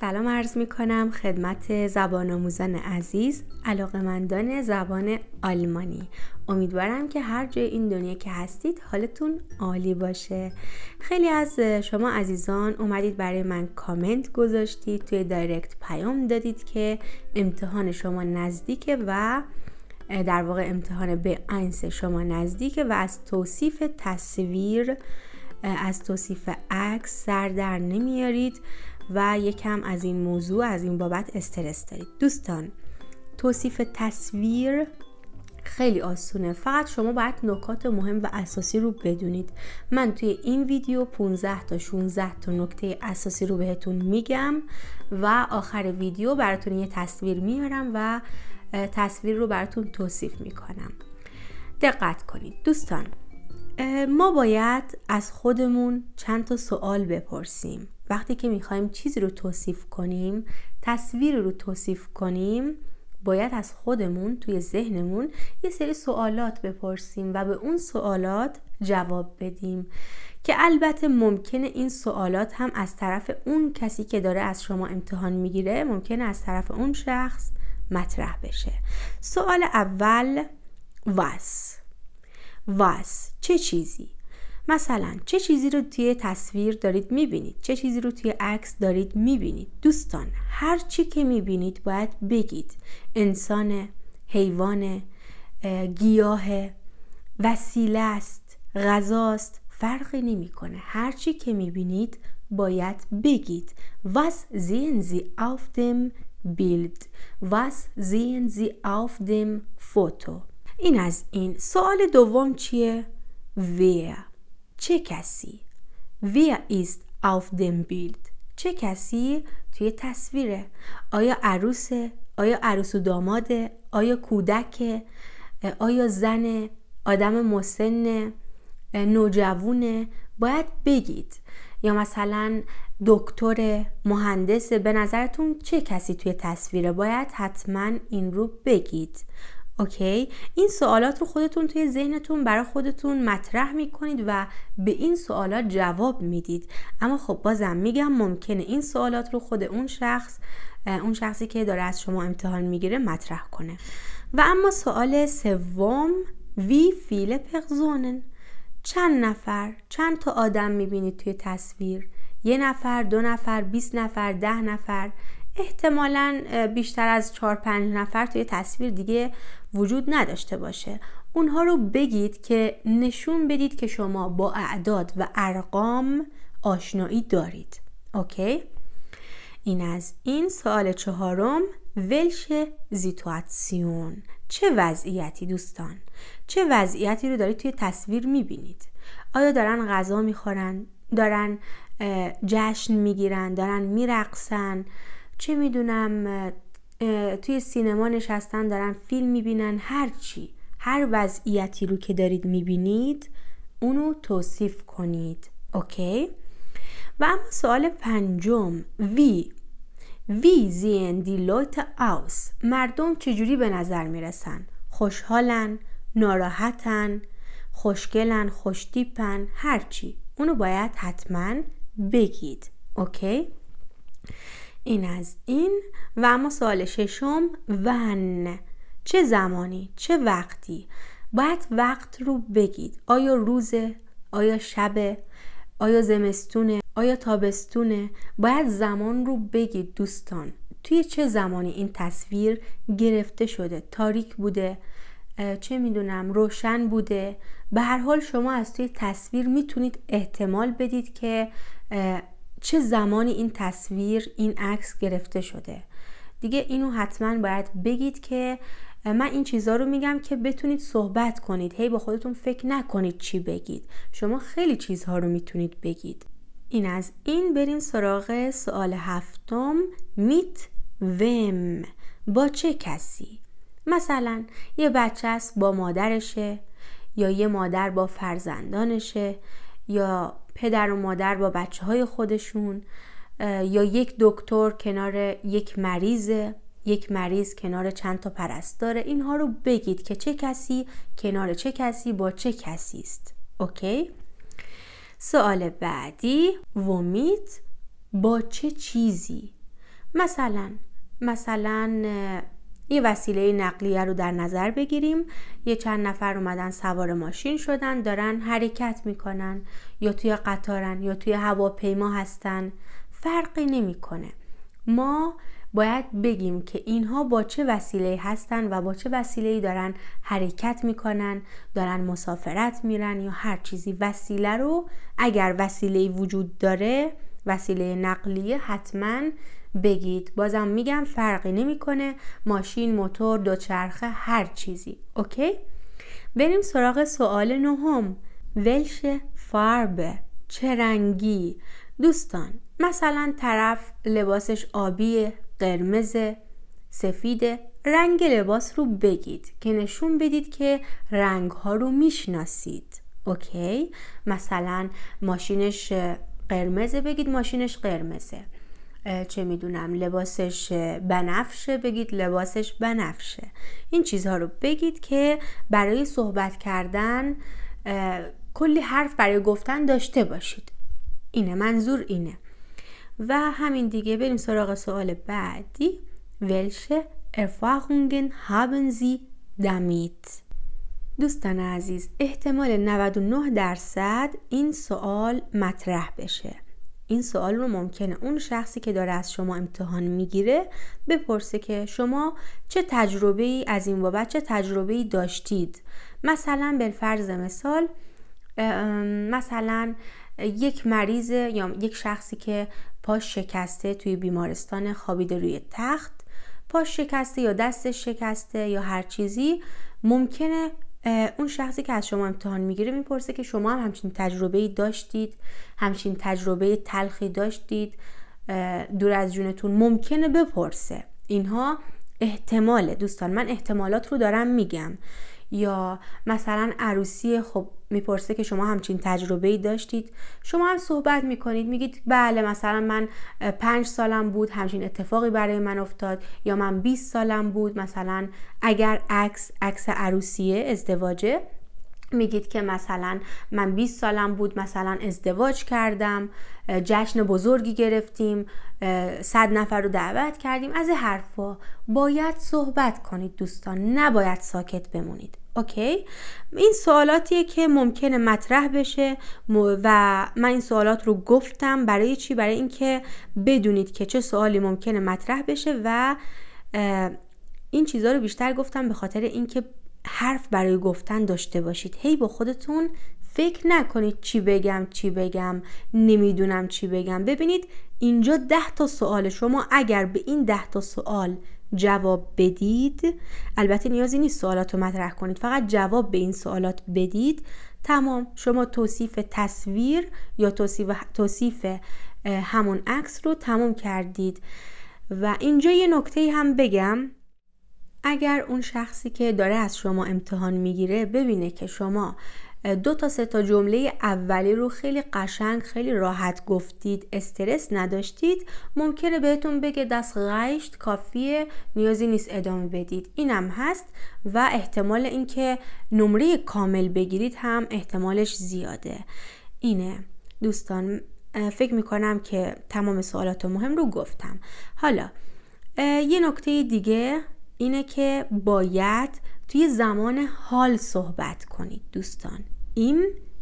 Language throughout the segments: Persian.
سلام عرض می کنم خدمت زبان آموزان عزیز علاقمندان زبان آلمانی امیدوارم که هر جای این دنیا که هستید حالتون عالی باشه خیلی از شما عزیزان اومدید برای من کامنت گذاشتید توی دایرکت پیام دادید که امتحان شما نزدیکه و در واقع امتحان به انس شما نزدیکه و از توصیف تصویر از توصیف عکس سر در نمیارید و یکم از این موضوع از این بابت استرس دارید دوستان توصیف تصویر خیلی آسونه فقط شما باید نکات مهم و اساسی رو بدونید من توی این ویدیو 15 تا 16 تا نکته اساسی رو بهتون میگم و آخر ویدیو براتون یه تصویر میارم و تصویر رو براتون توصیف میکنم دقت کنید دوستان ما باید از خودمون چند تا سوال بپرسیم وقتی که میخوایم چیزی رو توصیف کنیم تصویر رو توصیف کنیم باید از خودمون توی ذهنمون یه سری سوالات بپرسیم و به اون سوالات جواب بدیم که البته ممکنه این سوالات هم از طرف اون کسی که داره از شما امتحان میگیره ممکنه از طرف اون شخص مطرح بشه سوال اول واس واس چه چیزی مثلا چه چیزی رو توی تصویر دارید میبینید چه چیزی رو توی عکس دارید میبینید دوستان هر چی که میبینید باید بگید انسان حیوان گیاه وسیله است غذاست فرقی نمیکنه هر چی که میبینید باید بگید was sehen Sie auf dem Bild was sehen Sie auf dem Foto این از این سوال دوم چیه؟ wer چه کسی؟ wer ist auf dem Bild چه کسی توی تصویره؟ آیا عروسه؟ آیا عروس و داماده؟ آیا کودکه؟ آیا زن آدم مسن نوجوونه باید بگید یا مثلا دکتر مهندس به نظرتون چه کسی توی تصویره باید حتما این رو بگید اوکی این سوالات رو خودتون توی ذهنتون برای خودتون مطرح میکنید و به این سوالات جواب میدید اما خب بازم میگم ممکنه این سوالات رو خود اون شخص اون شخصی که داره از شما امتحان میگیره مطرح کنه و اما سوال سوم وی فیل پغزونن چند نفر چند تا آدم میبینید توی تصویر یه نفر دو نفر 20 نفر ده نفر احتمالا بیشتر از 4 پنج نفر توی تصویر دیگه وجود نداشته باشه اونها رو بگید که نشون بدید که شما با اعداد و ارقام آشنایی دارید اوکی این از این سوال چهارم ولش زیتواتسیون چه وضعیتی دوستان چه وضعیتی رو دارید توی تصویر میبینید آیا دارن غذا میخورن دارن جشن میگیرن دارن میرقصن چه میدونم توی سینما نشستن دارن فیلم میبینن هر چی هر وضعیتی رو که دارید میبینید اونو توصیف کنید اوکی و اما سوال پنجم وی وی زین دی لوت آوس مردم چجوری به نظر میرسن خوشحالن ناراحتن خوشگلن خوشتیپن هرچی اونو باید حتما بگید اوکی این از این و اما سوال ششم ون چه زمانی چه وقتی باید وقت رو بگید آیا روزه آیا شبه آیا زمستونه آیا تابستونه باید زمان رو بگید دوستان توی چه زمانی این تصویر گرفته شده تاریک بوده چه میدونم روشن بوده به هر حال شما از توی تصویر میتونید احتمال بدید که چه زمانی این تصویر این عکس گرفته شده دیگه اینو حتما باید بگید که من این چیزها رو میگم که بتونید صحبت کنید هی با خودتون فکر نکنید چی بگید شما خیلی چیزها رو میتونید بگید این از این بریم سراغ سوال هفتم میت وم با چه کسی مثلا یه بچه است با مادرشه یا یه مادر با فرزندانشه یا پدر و مادر با بچه های خودشون یا یک دکتر کنار یک مریض یک مریض کنار چند تا پرستاره اینها رو بگید که چه کسی کنار چه کسی با چه کسی است اوکی سوال بعدی ومیت با چه چیزی مثلا مثلا یه وسیله نقلیه رو در نظر بگیریم یه چند نفر اومدن سوار ماشین شدن دارن حرکت میکنن یا توی قطارن یا توی هواپیما هستن فرقی نمیکنه ما باید بگیم که اینها با چه وسیله هستن و با چه وسیله دارن حرکت میکنن دارن مسافرت میرن یا هر چیزی وسیله رو اگر وسیله وجود داره وسیله نقلیه حتما بگید بازم میگم فرقی نمیکنه ماشین موتور دوچرخه هر چیزی اوکی بریم سراغ سوال نهم ولش فاربه چه رنگی دوستان مثلا طرف لباسش آبی قرمز سفید رنگ لباس رو بگید که نشون بدید که رنگ ها رو میشناسید اوکی مثلا ماشینش قرمزه بگید ماشینش قرمزه چه میدونم لباسش بنفشه بگید لباسش بنفشه این چیزها رو بگید که برای صحبت کردن کلی حرف برای گفتن داشته باشید اینه منظور اینه و همین دیگه بریم سراغ سوال بعدی ولشه Erfahrungen haben Sie damit? دوستان عزیز احتمال 99 درصد این سوال مطرح بشه این سوال رو ممکنه اون شخصی که داره از شما امتحان میگیره بپرسه که شما چه تجربه ای از این بابت چه تجربه ای داشتید مثلا به فرض مثال مثلا یک مریض یا یک شخصی که پاش شکسته توی بیمارستان خوابیده روی تخت پاش شکسته یا دستش شکسته یا هر چیزی ممکنه اون شخصی که از شما امتحان میگیره میپرسه که شما هم همچین تجربه داشتید همچین تجربه تلخی داشتید دور از جونتون ممکنه بپرسه اینها احتماله دوستان من احتمالات رو دارم میگم یا مثلا عروسی خب میپرسه که شما همچین تجربه ای داشتید شما هم صحبت میکنید میگید بله مثلا من پنج سالم بود همچین اتفاقی برای من افتاد یا من 20 سالم بود مثلا اگر عکس عکس عروسیه ازدواجه میگید که مثلا من 20 سالم بود مثلا ازدواج کردم جشن بزرگی گرفتیم صد نفر رو دعوت کردیم از این حرفا باید صحبت کنید دوستان نباید ساکت بمونید اوکی این سوالاتیه که ممکنه مطرح بشه و من این سوالات رو گفتم برای چی برای اینکه بدونید که چه سوالی ممکنه مطرح بشه و این چیزها رو بیشتر گفتم به خاطر اینکه حرف برای گفتن داشته باشید هی با خودتون فکر نکنید چی بگم چی بگم نمیدونم چی بگم ببینید اینجا ده تا سوال شما اگر به این ده تا سوال جواب بدید البته نیازی نیست سوالات رو مطرح کنید فقط جواب به این سوالات بدید تمام شما توصیف تصویر یا توصیف, توصیف همون عکس رو تمام کردید و اینجا یه نکته هم بگم اگر اون شخصی که داره از شما امتحان میگیره ببینه که شما دو تا سه تا جمله اولی رو خیلی قشنگ خیلی راحت گفتید استرس نداشتید ممکنه بهتون بگه دست غیشت کافیه نیازی نیست ادامه بدید اینم هست و احتمال اینکه نمره کامل بگیرید هم احتمالش زیاده اینه دوستان فکر میکنم که تمام سوالات مهم رو گفتم حالا یه نکته دیگه اینه که باید توی زمان حال صحبت کنید دوستان ایم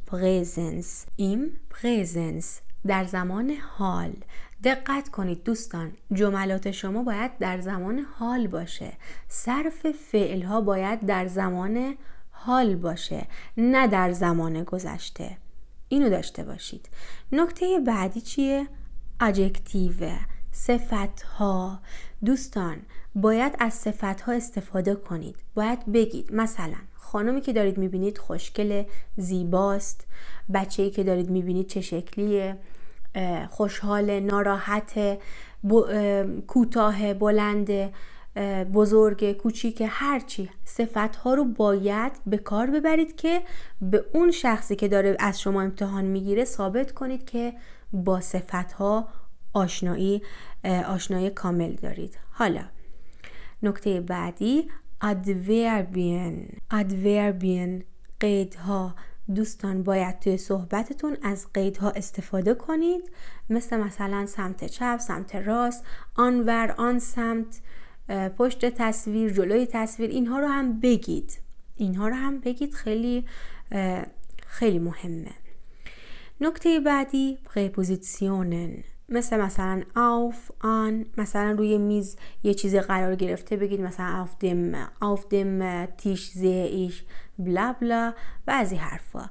پریزنس، این پریزنس. در زمان حال دقت کنید دوستان جملات شما باید در زمان حال باشه صرف فعل ها باید در زمان حال باشه نه در زمان گذشته اینو داشته باشید نکته بعدی چیه؟ اجکتیوه صفت ها دوستان باید از صفت ها استفاده کنید باید بگید مثلا خانمی که دارید میبینید خوشکل زیباست بچه ای که دارید میبینید چه شکلیه خوشحال ناراحت کوتاه بلند بزرگ کوچیک هرچی صفت ها رو باید به کار ببرید که به اون شخصی که داره از شما امتحان میگیره ثابت کنید که با صفت ها آشنایی آشنایی کامل دارید حالا نکته بعدی ادوربین ادوربین قیدها دوستان باید توی صحبتتون از قیدها استفاده کنید مثل مثلا سمت چپ سمت راست آنور آن سمت پشت تصویر جلوی تصویر اینها رو هم بگید اینها رو هم بگید خیلی خیلی مهمه نکته بعدی پریپوزیسیونن مثل مثلا auf آن مثلا روی میز یه چیزی قرار گرفته بگید مثلا auf dem auf dem تیش ایش بلا بلا و از این حرفا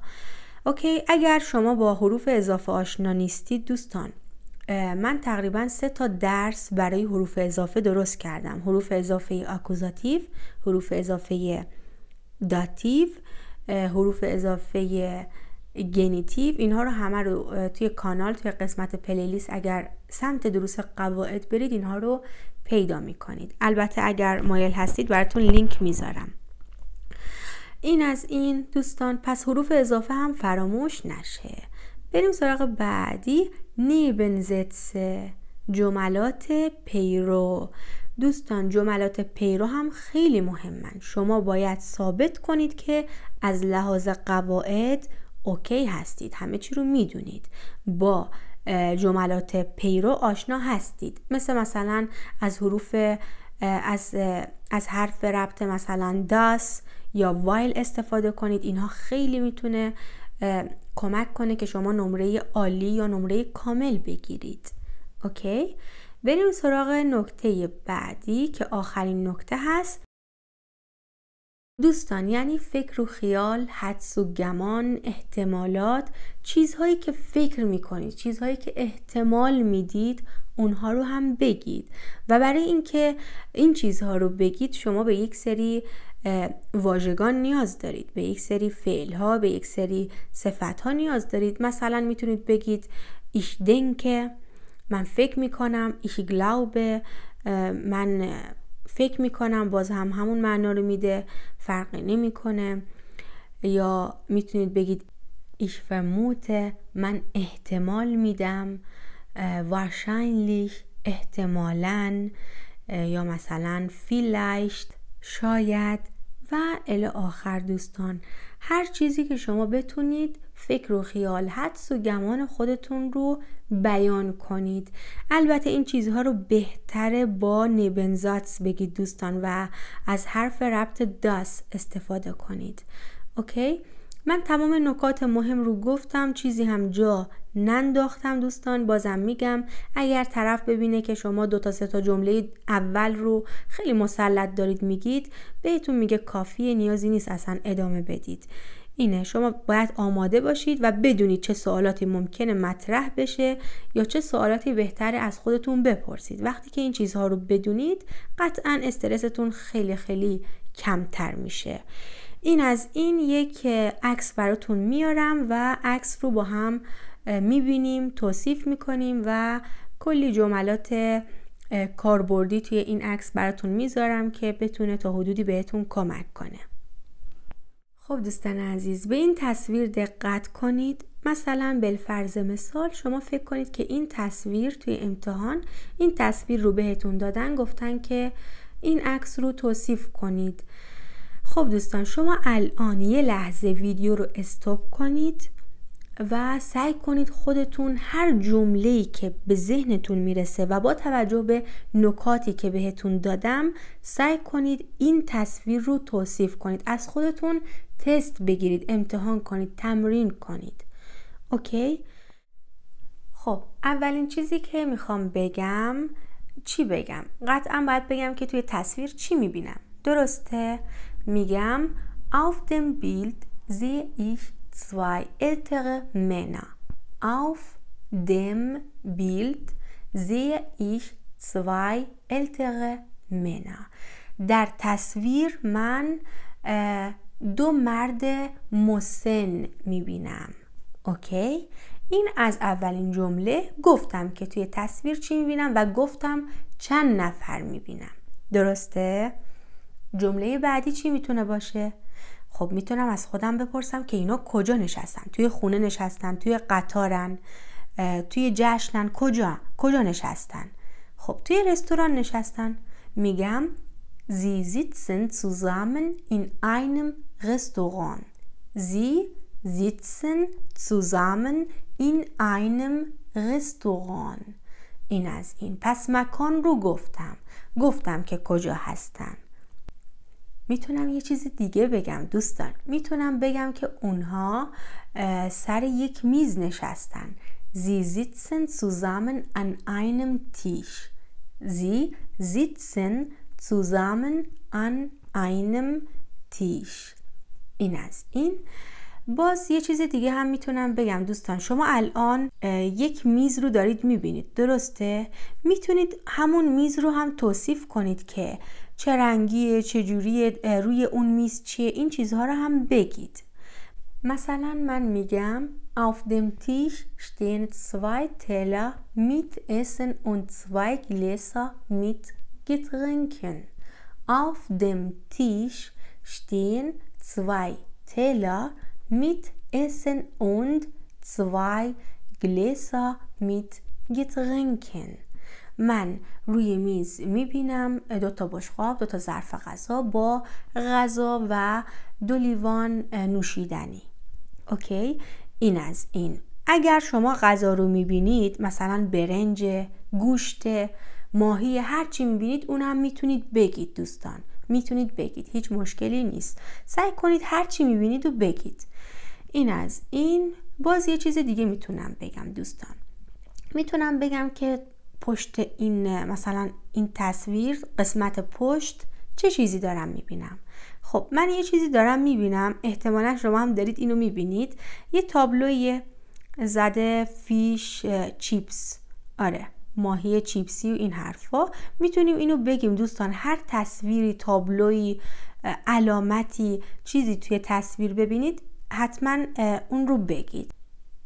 اوکی اگر شما با حروف اضافه آشنا نیستید دوستان من تقریبا سه تا درس برای حروف اضافه درست کردم حروف اضافه آکوزاتیو حروف اضافه داتیو حروف اضافه گنیتیو اینها رو همه رو توی کانال توی قسمت پلیلیست اگر سمت دروس قواعد برید اینها رو پیدا میکنید البته اگر مایل هستید براتون لینک میذارم این از این دوستان پس حروف اضافه هم فراموش نشه بریم سراغ بعدی نیبنزتسه جملات پیرو دوستان جملات پیرو هم خیلی مهمن شما باید ثابت کنید که از لحاظ قواعد اوکی هستید همه چی رو میدونید با جملات پیرو آشنا هستید مثل مثلا از حروف از, از حرف ربط مثلا داس یا وایل استفاده کنید اینها خیلی میتونه کمک کنه که شما نمره عالی یا نمره کامل بگیرید اوکی بریم سراغ نکته بعدی که آخرین نکته هست دوستان یعنی فکر و خیال، حدس و گمان، احتمالات، چیزهایی که فکر میکنید، چیزهایی که احتمال میدید اونها رو هم بگید و برای اینکه این چیزها رو بگید شما به یک سری واژگان نیاز دارید به یک سری فعل ها به یک سری صفت ها نیاز دارید مثلا میتونید بگید ایش دنکه من فکر میکنم ایش گلاوبه من فکر میکنم باز هم همون معنا رو میده فرقی نمیکنه یا میتونید بگید ایش فرموته من احتمال میدم wahrscheinlich احتمالا یا مثلا فیلشت شاید و ال آخر دوستان هر چیزی که شما بتونید فکر و خیال حدس و گمان خودتون رو بیان کنید البته این چیزها رو بهتره با نبنزاتس بگید دوستان و از حرف ربط داس استفاده کنید اوکی من تمام نکات مهم رو گفتم چیزی هم جا ننداختم دوستان بازم میگم اگر طرف ببینه که شما دو تا سه تا جمله اول رو خیلی مسلط دارید میگید بهتون میگه کافیه نیازی نیست اصلا ادامه بدید اینه شما باید آماده باشید و بدونید چه سوالاتی ممکنه مطرح بشه یا چه سوالاتی بهتره از خودتون بپرسید وقتی که این چیزها رو بدونید قطعا استرستون خیلی خیلی کمتر میشه این از این یک عکس براتون میارم و عکس رو با هم میبینیم توصیف میکنیم و کلی جملات کاربردی توی این عکس براتون میذارم که بتونه تا حدودی بهتون کمک کنه خب دوستان عزیز به این تصویر دقت کنید مثلا بالفرض مثال شما فکر کنید که این تصویر توی امتحان این تصویر رو بهتون دادن گفتن که این عکس رو توصیف کنید خب دوستان شما الان یه لحظه ویدیو رو استوب کنید و سعی کنید خودتون هر جمله ای که به ذهنتون میرسه و با توجه به نکاتی که بهتون دادم سعی کنید این تصویر رو توصیف کنید از خودتون تست بگیرید امتحان کنید تمرین کنید اوکی خب اولین چیزی که میخوام بگم چی بگم قطعا باید بگم که توی تصویر چی میبینم درسته میگم auf dem Bild sehe ich zwei ältere Männer. Auf dem Bild sehe ich zwei ältere در تصویر من دو مرد مسن میبینم اوکی این از اولین جمله گفتم که توی تصویر چی میبینم و گفتم چند نفر میبینم درسته؟ جمله بعدی چی میتونه باشه؟ خب میتونم از خودم بپرسم که اینا کجا نشستن توی خونه نشستن توی قطارن توی جشنن کجا کجا نشستن خب توی رستوران نشستن میگم زی sitzen zusammen این einem رستوران. Sie sitzen zusammen این einem رستوران این از این پس مکان رو گفتم گفتم که کجا هستن میتونم یه چیز دیگه بگم دوستان میتونم بگم که اونها سر یک میز نشستن زی زیتسن zusammen ان اینم تیش. زی زیتسن zusammen ان اینم تیش. این از این باز یه چیز دیگه هم میتونم بگم دوستان شما الان یک میز رو دارید میبینید درسته میتونید همون میز رو هم توصیف کنید که چه رنگیه چه جوریه روی اون میز چیه این چیزها رو هم بگید مثلا من میگم auf dem Tisch stehen zwei Teller mit Essen und zwei Gläser mit Getränken. Auf dem Tisch stehen zwei Teller mit Essen und zwei Gläser mit Getränken. من روی میز میبینم دو تا بشقاب دو تا ظرف غذا با غذا و دو لیوان نوشیدنی اوکی این از این اگر شما غذا رو میبینید مثلا برنج گوشت ماهی هر چی میبینید اونم میتونید بگید دوستان میتونید بگید هیچ مشکلی نیست سعی کنید هر چی میبینید و بگید این از این باز یه چیز دیگه میتونم بگم دوستان میتونم بگم که پشت این مثلا این تصویر قسمت پشت چه چیزی دارم میبینم خب من یه چیزی دارم میبینم احتمالا شما هم دارید اینو میبینید یه تابلوی زده فیش چیپس آره ماهی چیپسی و این حرفا میتونیم اینو بگیم دوستان هر تصویری تابلوی علامتی چیزی توی تصویر ببینید حتما اون رو بگید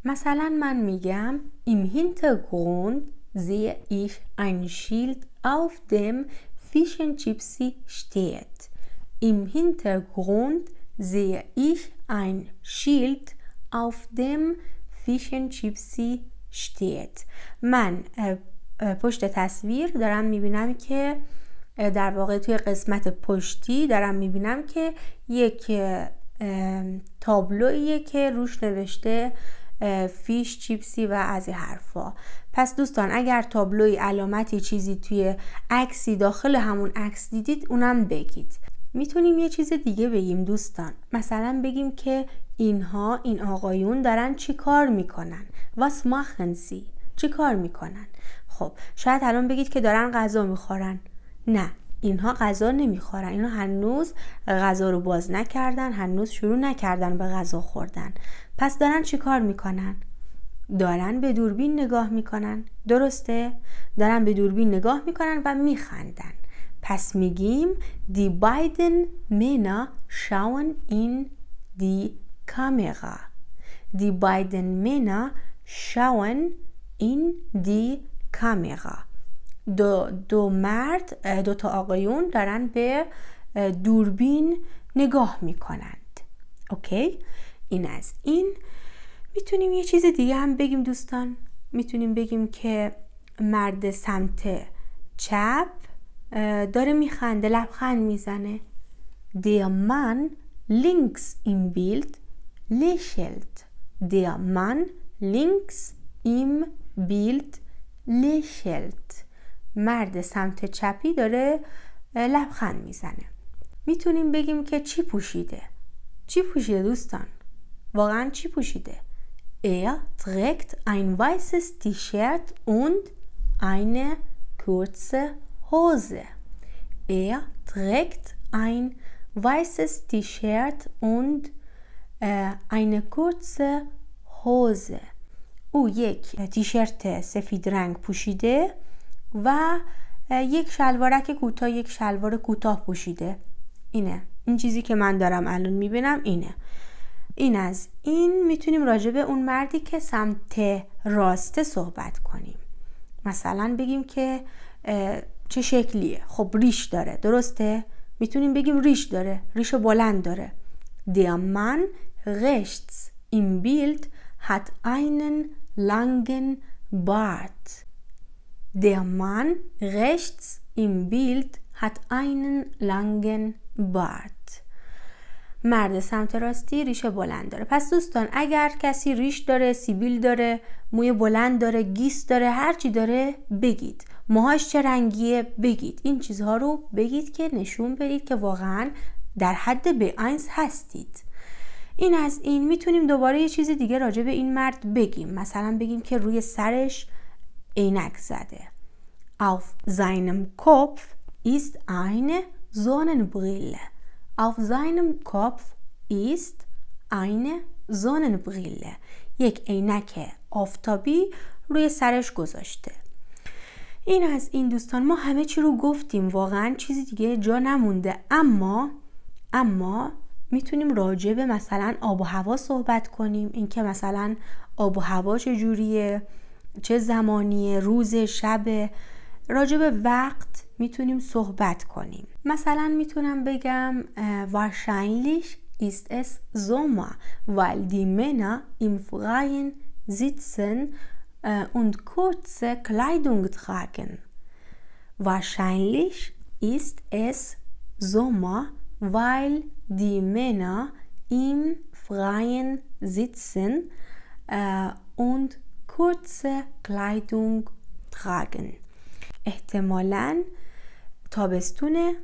مثلا من میگم هینت گون sehe ich ein Schild, auf dem Fisch und Gypsy steht. Im Hintergrund sehe ich ein Schild, auf dem Fisch und Gypsy steht. Man, پشت تصویر دارم میبینم که در واقع توی قسمت پشتی دارم میبینم که یک تابلویه که روش نوشته فیش چیپسی و از این حرفا پس دوستان اگر تابلوی علامتی چیزی توی عکسی داخل همون عکس دیدید اونم بگید میتونیم یه چیز دیگه بگیم دوستان مثلا بگیم که اینها این آقایون دارن چی کار میکنن واس ماخنسی چی کار میکنن خب شاید الان بگید که دارن غذا میخورن نه اینها غذا نمیخورن اینها هنوز غذا رو باز نکردن هنوز شروع نکردن به غذا خوردن پس دارن چیکار میکنن دارن به دوربین نگاه میکنن درسته دارن به دوربین نگاه میکنن و میخندن پس میگیم دی بایدن مینا شاون این دی کامرا دی بایدن مینا شاون این دی کامرا دو, دو مرد دو تا آقایون دارن به دوربین نگاه میکنند اوکی این از این میتونیم یه چیز دیگه هم بگیم دوستان میتونیم بگیم که مرد سمت چپ داره میخنده لبخند میزنه Der Mann لینکس im Bild lächelt. Der Mann links im Bild lächelt. مرد سمت چپی داره لبخند میزنه میتونیم بگیم که چی پوشیده چی پوشیده دوستان واقعا چی پوشیده Er trägt ein weißes T-Shirt und eine kurze Hose. Er trägt ein weißes T-Shirt und eine kurze Hose. او یک تیشرت سفید رنگ پوشیده و یک شلوارک کوتاه یک شلوار کوتاه پوشیده اینه این چیزی که من دارم الان میبینم اینه این از این میتونیم راجع به اون مردی که سمت راسته صحبت کنیم مثلا بگیم که چه شکلیه خب ریش داره درسته میتونیم بگیم ریش داره ریش بلند داره دیامن Mann این بیلد هت اینن einen بارت Der Mann rechts im Bild hat einen langen Bart. مرد سمت راستی ریشه بلند داره پس دوستان اگر کسی ریش داره سیبیل داره موی بلند داره گیس داره هرچی داره بگید موهاش چه رنگیه بگید این چیزها رو بگید که نشون بدید که واقعا در حد آینس هستید این از این میتونیم دوباره یه چیز دیگه راجع به این مرد بگیم مثلا بگیم که روی سرش عینک زده auf seinem Kopf ist eine Sonnenbrille auf seinem Kopf ist eine Sonnenbrille یک عینک آفتابی روی سرش گذاشته این از این دوستان ما همه چی رو گفتیم واقعا چیزی دیگه جا نمونده اما اما میتونیم راجع به مثلا آب و هوا صحبت کنیم اینکه مثلا آب و هوا چجوریه چه زمانی روز شب راجع به وقت میتونیم صحبت کنیم مثلا میتونم بگم wahrscheinlich ist es Sommer, weil die Männer im Freien sitzen und kurze Kleidung tragen. Wahrscheinlich ist es Sommer, weil die Männer im Freien sitzen und kurze Kleidung tragen احتمالا تابستونه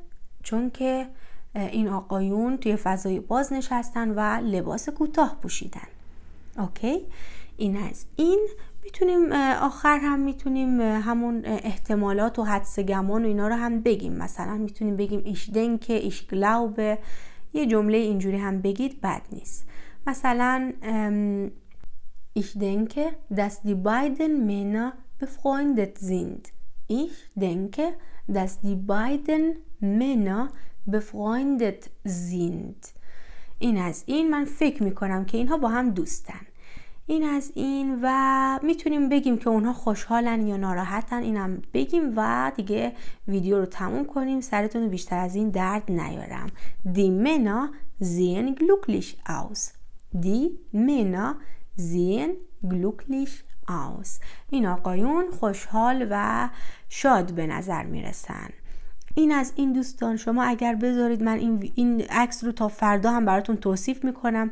چون که این آقایون توی فضای باز نشستن و لباس کوتاه پوشیدن اوکی این از این میتونیم e، آخر هم میتونیم e، همون e، احتمالات و حدس گمان و اینا رو هم بگیم مثلا میتونیم بگیم ایش دنکه ایش گلاوبه یه جمله اینجوری هم بگید بد نیست مثلا Ich denke, dass die beiden Männer befreundet sind. Ich denke, dass die beiden Männer befreundet sind. این از این من فکر کنم که اینها با هم دوستن این از این و میتونیم بگیم که اونها خوشحالن یا ناراحتن اینم بگیم و دیگه ویدیو رو تموم کنیم سرتون رو بیشتر از این درد نیارم دی Männer sehen glücklich aus Die Männer زین گلوکلیش aus این آقایون خوشحال و شاد به نظر میرسن این از این دوستان شما اگر بذارید من این, این عکس رو تا فردا هم براتون توصیف میکنم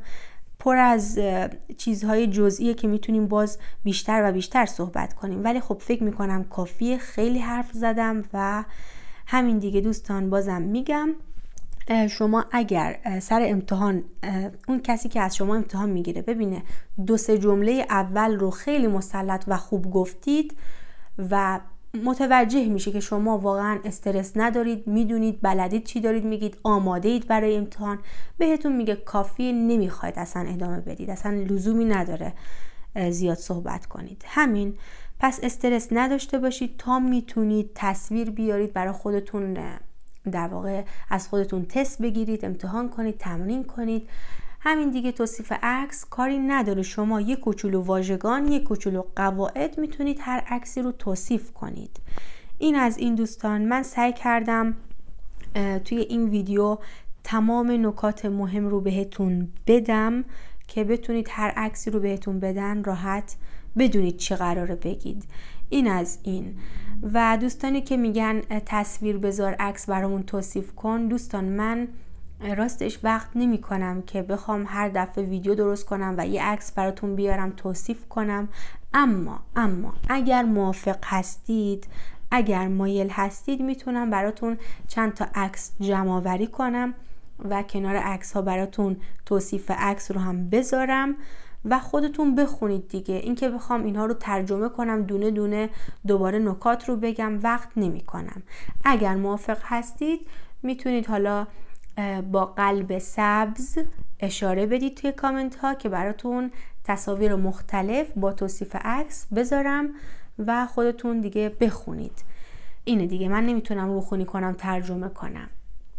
پر از چیزهای جزئیه که میتونیم باز بیشتر و بیشتر صحبت کنیم ولی خب فکر میکنم کافیه خیلی حرف زدم و همین دیگه دوستان بازم میگم شما اگر سر امتحان اون کسی که از شما امتحان میگیره ببینه دو سه جمله اول رو خیلی مسلط و خوب گفتید و متوجه میشه که شما واقعا استرس ندارید میدونید بلدید چی دارید میگید آماده اید برای امتحان بهتون میگه کافی نمیخواید اصلا ادامه بدید اصلا لزومی نداره زیاد صحبت کنید همین پس استرس نداشته باشید تا میتونید تصویر بیارید برای خودتون در واقع از خودتون تست بگیرید امتحان کنید تمرین کنید همین دیگه توصیف عکس کاری نداره شما یک کوچولو واژگان یک کوچولو قواعد میتونید هر عکسی رو توصیف کنید این از این دوستان من سعی کردم توی این ویدیو تمام نکات مهم رو بهتون بدم که بتونید هر عکسی رو بهتون بدن راحت بدونید چی قراره بگید این از این و دوستانی که میگن تصویر بذار عکس برامون توصیف کن دوستان من راستش وقت نمی کنم که بخوام هر دفعه ویدیو درست کنم و یه عکس براتون بیارم توصیف کنم اما اما اگر موافق هستید اگر مایل هستید میتونم براتون چند تا عکس جمع کنم و کنار عکس ها براتون توصیف عکس رو هم بذارم و خودتون بخونید دیگه اینکه بخوام اینها رو ترجمه کنم دونه دونه دوباره نکات رو بگم وقت نمی کنم اگر موافق هستید میتونید حالا با قلب سبز اشاره بدید توی کامنت ها که براتون تصاویر مختلف با توصیف عکس بذارم و خودتون دیگه بخونید اینه دیگه من نمیتونم روخونی کنم ترجمه کنم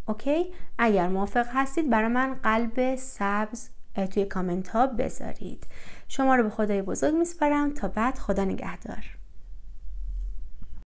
اوکی اگر موافق هستید برای من قلب سبز توی کامنت ها بذارید شما رو به خدای بزرگ میسپارم تا بعد خدا نگهدار